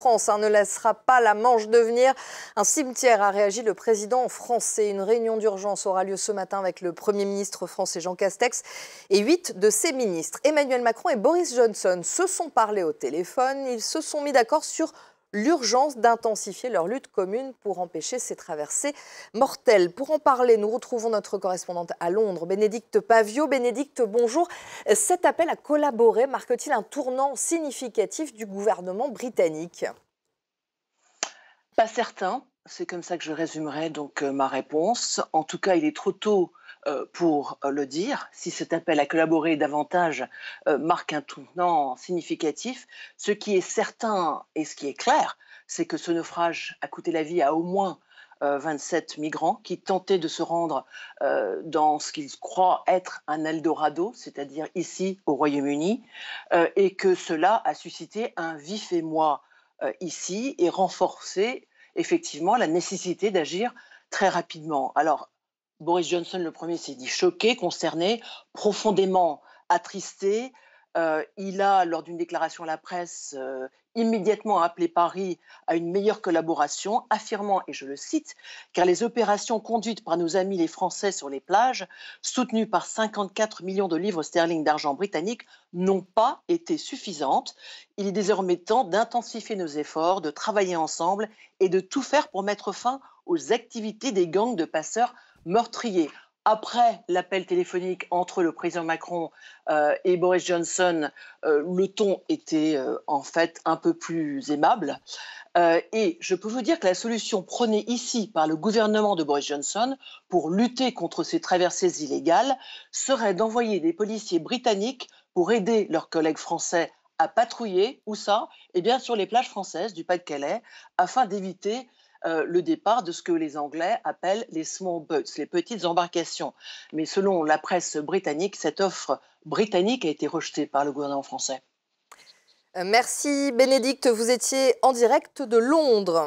France hein, ne laissera pas la Manche devenir un cimetière, a réagi le président français. Une réunion d'urgence aura lieu ce matin avec le Premier ministre français Jean Castex et huit de ses ministres. Emmanuel Macron et Boris Johnson se sont parlé au téléphone. Ils se sont mis d'accord sur l'urgence d'intensifier leur lutte commune pour empêcher ces traversées mortelles. Pour en parler, nous retrouvons notre correspondante à Londres, Bénédicte Pavio. Bénédicte, bonjour. Cet appel à collaborer marque-t-il un tournant significatif du gouvernement britannique Pas certain. C'est comme ça que je résumerai donc euh, ma réponse. En tout cas, il est trop tôt euh, pour euh, le dire, si cet appel à collaborer davantage euh, marque un tournant significatif, ce qui est certain et ce qui est clair, c'est que ce naufrage a coûté la vie à au moins 27 migrants qui tentaient de se rendre dans ce qu'ils croient être un Eldorado, c'est-à-dire ici au Royaume-Uni, et que cela a suscité un vif émoi ici et renforcé effectivement la nécessité d'agir très rapidement. Alors, Boris Johnson, le premier, s'est dit choqué, concerné, profondément attristé. Euh, il a, lors d'une déclaration à la presse, euh, immédiatement appelé Paris à une meilleure collaboration, affirmant, et je le cite, car les opérations conduites par nos amis les Français sur les plages, soutenues par 54 millions de livres sterling d'argent britannique, n'ont pas été suffisantes. Il est désormais temps d'intensifier nos efforts, de travailler ensemble et de tout faire pour mettre fin aux activités des gangs de passeurs meurtrier. Après l'appel téléphonique entre le président Macron euh, et Boris Johnson, euh, le ton était euh, en fait un peu plus aimable. et je peux vous dire que la solution prônée ici par le gouvernement de Boris Johnson pour lutter contre ces traversées illégales serait d'envoyer des policiers britanniques pour aider leurs collègues français à patrouiller, où ça et eh bien sur les plages françaises du Pas-de-Calais, afin d'éviter euh, le départ de ce que les Anglais appellent les small boats, les petites embarcations. Mais selon la presse britannique, cette offre britannique a été rejetée par le gouvernement français. Euh, merci Bénédicte, vous étiez en direct de Londres.